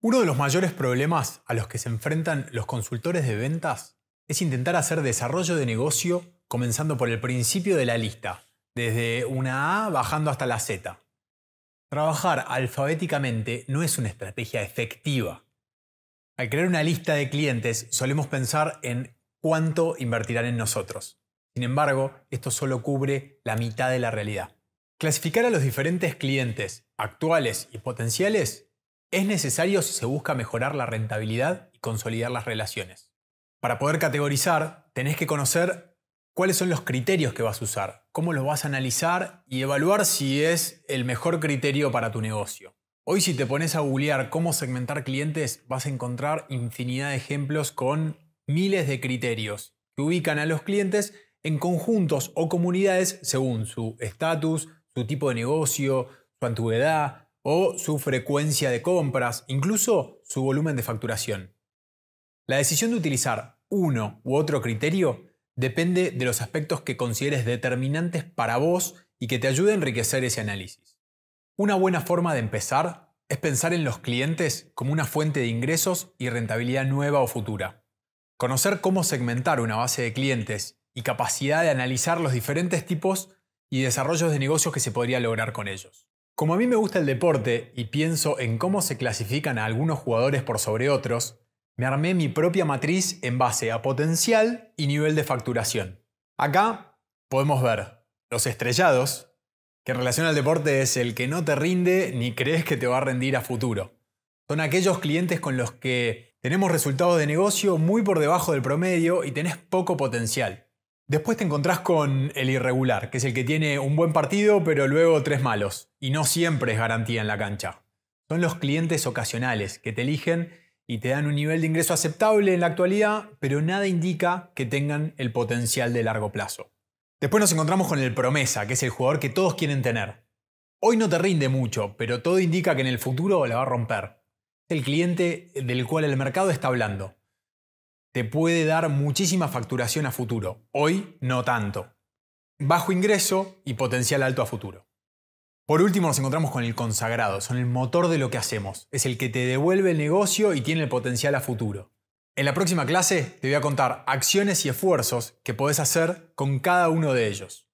Uno de los mayores problemas a los que se enfrentan los consultores de ventas es intentar hacer desarrollo de negocio comenzando por el principio de la lista, desde una A bajando hasta la Z. Trabajar alfabéticamente no es una estrategia efectiva. Al crear una lista de clientes solemos pensar en cuánto invertirán en nosotros. Sin embargo, esto solo cubre la mitad de la realidad. Clasificar a los diferentes clientes actuales y potenciales es necesario si se busca mejorar la rentabilidad y consolidar las relaciones. Para poder categorizar, tenés que conocer cuáles son los criterios que vas a usar, cómo los vas a analizar y evaluar si es el mejor criterio para tu negocio. Hoy si te pones a googlear cómo segmentar clientes, vas a encontrar infinidad de ejemplos con miles de criterios que ubican a los clientes en conjuntos o comunidades según su estatus, su tipo de negocio, su antigüedad, o su frecuencia de compras, incluso su volumen de facturación. La decisión de utilizar uno u otro criterio depende de los aspectos que consideres determinantes para vos y que te ayude a enriquecer ese análisis. Una buena forma de empezar es pensar en los clientes como una fuente de ingresos y rentabilidad nueva o futura. Conocer cómo segmentar una base de clientes y capacidad de analizar los diferentes tipos y desarrollos de negocios que se podría lograr con ellos. Como a mí me gusta el deporte y pienso en cómo se clasifican a algunos jugadores por sobre otros, me armé mi propia matriz en base a potencial y nivel de facturación. Acá podemos ver los estrellados, que en relación al deporte es el que no te rinde ni crees que te va a rendir a futuro. Son aquellos clientes con los que tenemos resultados de negocio muy por debajo del promedio y tenés poco potencial. Después te encontrás con el irregular, que es el que tiene un buen partido pero luego tres malos, y no siempre es garantía en la cancha. Son los clientes ocasionales que te eligen y te dan un nivel de ingreso aceptable en la actualidad, pero nada indica que tengan el potencial de largo plazo. Después nos encontramos con el promesa, que es el jugador que todos quieren tener. Hoy no te rinde mucho, pero todo indica que en el futuro la va a romper. Es el cliente del cual el mercado está hablando te puede dar muchísima facturación a futuro. Hoy no tanto. Bajo ingreso y potencial alto a futuro. Por último nos encontramos con el consagrado, son el motor de lo que hacemos, es el que te devuelve el negocio y tiene el potencial a futuro. En la próxima clase te voy a contar acciones y esfuerzos que podés hacer con cada uno de ellos.